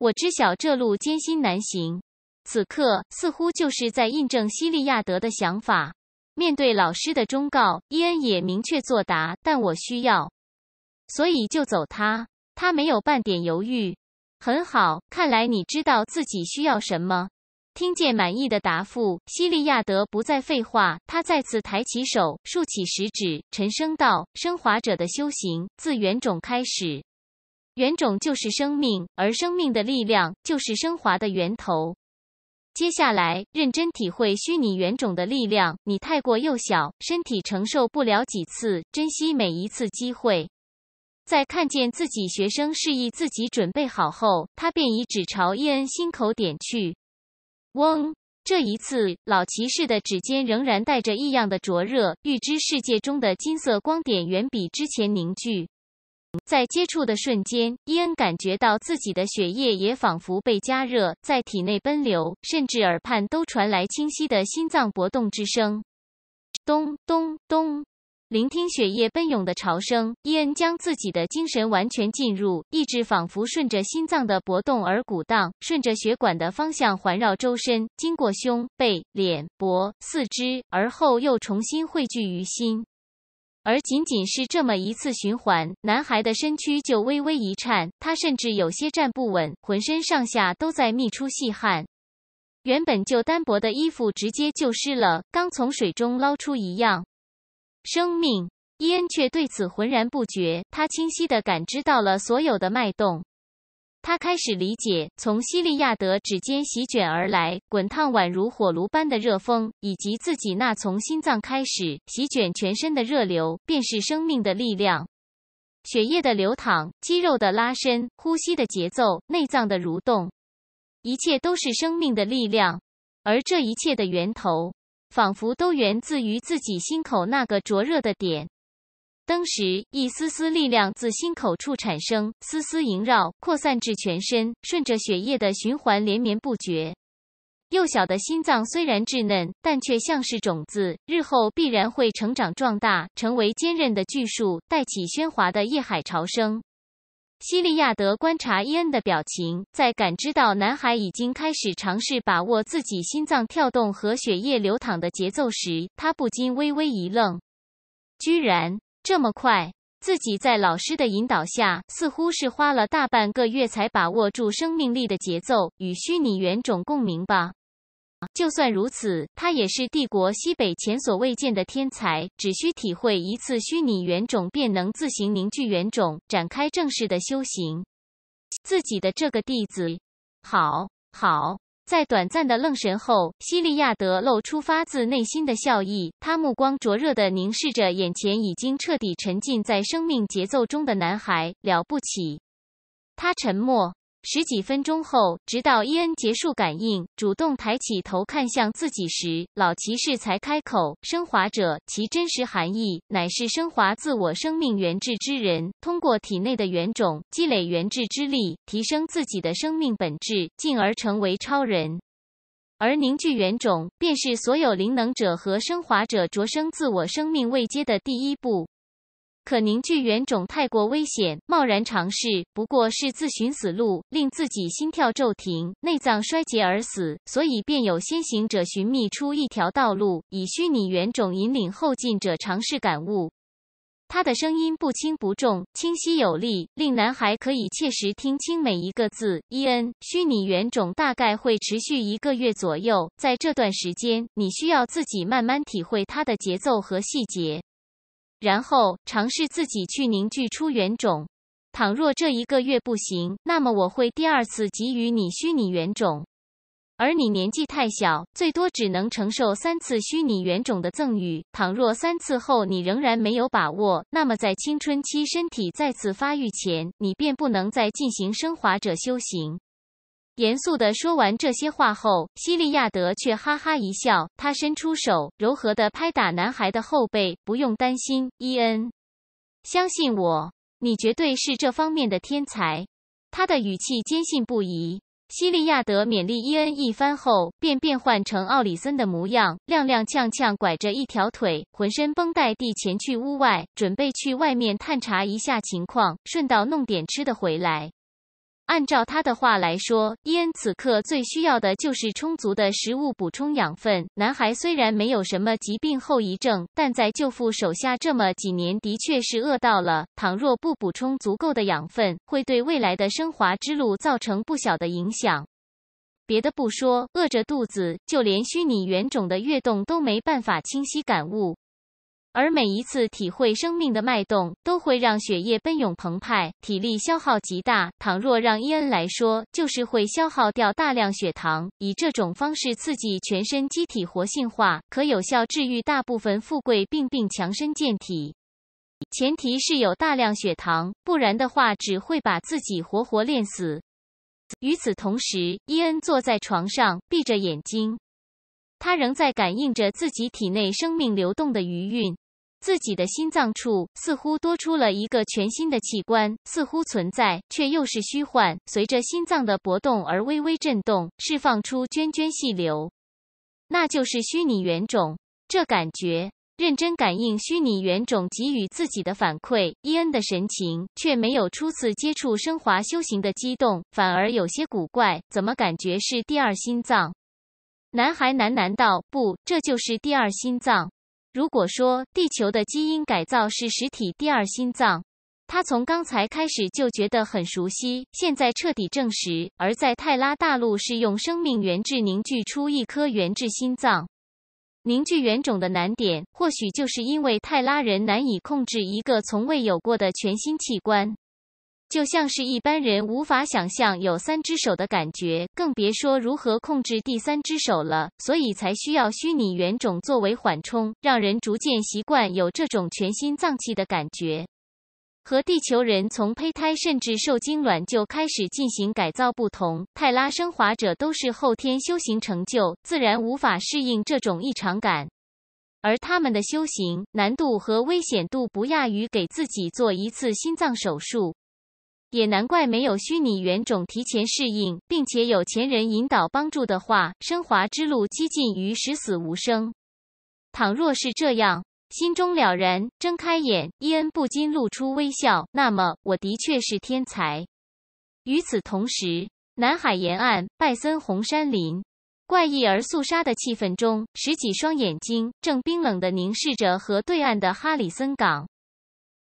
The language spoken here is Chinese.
我知晓这路艰辛难行，此刻似乎就是在印证西利亚德的想法。面对老师的忠告，伊恩也明确作答：“但我需要，所以就走。”他，他没有半点犹豫。很好，看来你知道自己需要什么。听见满意的答复，西利亚德不再废话，他再次抬起手，竖起食指，沉声道：“升华者的修行，自原种开始。”原种就是生命，而生命的力量就是升华的源头。接下来，认真体会虚拟原种的力量。你太过幼小，身体承受不了几次，珍惜每一次机会。在看见自己学生示意自己准备好后，他便以指朝伊恩心口点去。嗡！这一次，老骑士的指尖仍然带着异样的灼热，预知世界中的金色光点远比之前凝聚。在接触的瞬间，伊恩感觉到自己的血液也仿佛被加热，在体内奔流，甚至耳畔都传来清晰的心脏搏动之声，咚咚咚。聆听血液奔涌的潮声，伊恩将自己的精神完全进入，意志仿佛顺着心脏的搏动而鼓荡，顺着血管的方向环绕周身，经过胸、背、脸、脖、四肢，而后又重新汇聚于心。而仅仅是这么一次循环，男孩的身躯就微微一颤，他甚至有些站不稳，浑身上下都在泌出细汗，原本就单薄的衣服直接就湿了，刚从水中捞出一样。生命伊恩却对此浑然不觉，他清晰地感知到了所有的脉动。他开始理解，从西利亚德指尖席卷而来、滚烫宛如火炉般的热风，以及自己那从心脏开始席卷全身的热流，便是生命的力量。血液的流淌，肌肉的拉伸，呼吸的节奏，内脏的蠕动，一切都是生命的力量，而这一切的源头，仿佛都源自于自己心口那个灼热的点。登时，一丝丝力量自心口处产生，丝丝萦绕，扩散至全身，顺着血液的循环连绵不绝。幼小的心脏虽然稚嫩，但却像是种子，日后必然会成长壮大，成为坚韧的巨树，带起喧哗的夜海潮声。西利亚德观察伊恩的表情，在感知到男孩已经开始尝试把握自己心脏跳动和血液流淌的节奏时，他不禁微微一愣，居然。这么快，自己在老师的引导下，似乎是花了大半个月才把握住生命力的节奏与虚拟原种共鸣吧。就算如此，他也是帝国西北前所未见的天才，只需体会一次虚拟原种，便能自行凝聚原种，展开正式的修行。自己的这个弟子，好好。在短暂的愣神后，西利亚德露出发自内心的笑意。他目光灼热地凝视着眼前已经彻底沉浸在生命节奏中的男孩。了不起，他沉默。十几分钟后，直到伊恩结束感应，主动抬起头看向自己时，老骑士才开口：“升华者，其真实含义乃是升华自我生命源质之人，通过体内的源种积累源质之力，提升自己的生命本质，进而成为超人。而凝聚原种，便是所有灵能者和升华者着生自我生命位阶的第一步。”可凝聚原种太过危险，贸然尝试不过是自寻死路，令自己心跳骤停、内脏衰竭而死。所以便有先行者寻觅出一条道路，以虚拟原种引领后进者尝试感悟。他的声音不轻不重，清晰有力，令男孩可以切实听清每一个字。伊恩，虚拟原种大概会持续一个月左右，在这段时间，你需要自己慢慢体会它的节奏和细节。然后尝试自己去凝聚出原种，倘若这一个月不行，那么我会第二次给予你虚拟原种。而你年纪太小，最多只能承受三次虚拟原种的赠与。倘若三次后你仍然没有把握，那么在青春期身体再次发育前，你便不能再进行升华者修行。严肃地说完这些话后，西利亚德却哈哈一笑。他伸出手，柔和地拍打男孩的后背：“不用担心，伊恩，相信我，你绝对是这方面的天才。”他的语气坚信不疑。西利亚德勉励伊恩一番后，便变换成奥里森的模样，踉踉跄跄拐着一条腿，浑身绷带地前去屋外，准备去外面探查一下情况，顺道弄点吃的回来。按照他的话来说，伊恩此刻最需要的就是充足的食物补充养分。男孩虽然没有什么疾病后遗症，但在舅父手下这么几年，的确是饿到了。倘若不补充足够的养分，会对未来的升华之路造成不小的影响。别的不说，饿着肚子，就连虚拟原种的跃动都没办法清晰感悟。而每一次体会生命的脉动，都会让血液奔涌澎湃，体力消耗极大。倘若让伊恩来说，就是会消耗掉大量血糖。以这种方式刺激全身机体活性化，可有效治愈大部分富贵病，并强身健体。前提是有大量血糖，不然的话，只会把自己活活练死。与此同时，伊恩坐在床上，闭着眼睛。他仍在感应着自己体内生命流动的余韵，自己的心脏处似乎多出了一个全新的器官，似乎存在却又是虚幻，随着心脏的搏动而微微震动，释放出涓涓细流，那就是虚拟原种。这感觉，认真感应虚拟原种给予自己的反馈，伊恩的神情却没有初次接触升华修行的激动，反而有些古怪，怎么感觉是第二心脏？男孩喃喃道：“不，这就是第二心脏。如果说地球的基因改造是实体第二心脏，他从刚才开始就觉得很熟悉，现在彻底证实。而在泰拉大陆，是用生命原质凝聚出一颗原质心脏。凝聚原种的难点，或许就是因为泰拉人难以控制一个从未有过的全新器官。”就像是一般人无法想象有三只手的感觉，更别说如何控制第三只手了。所以才需要虚拟原种作为缓冲，让人逐渐习惯有这种全新脏器的感觉。和地球人从胚胎甚至受精卵就开始进行改造不同，泰拉升华者都是后天修行成就，自然无法适应这种异常感。而他们的修行难度和危险度不亚于给自己做一次心脏手术。也难怪没有虚拟原种提前适应，并且有钱人引导帮助的话，升华之路几近于十死无生。倘若是这样，心中了然，睁开眼，伊恩不禁露出微笑。那么，我的确是天才。与此同时，南海沿岸拜森红杉林，怪异而肃杀的气氛中，十几双眼睛正冰冷地凝视着河对岸的哈里森港。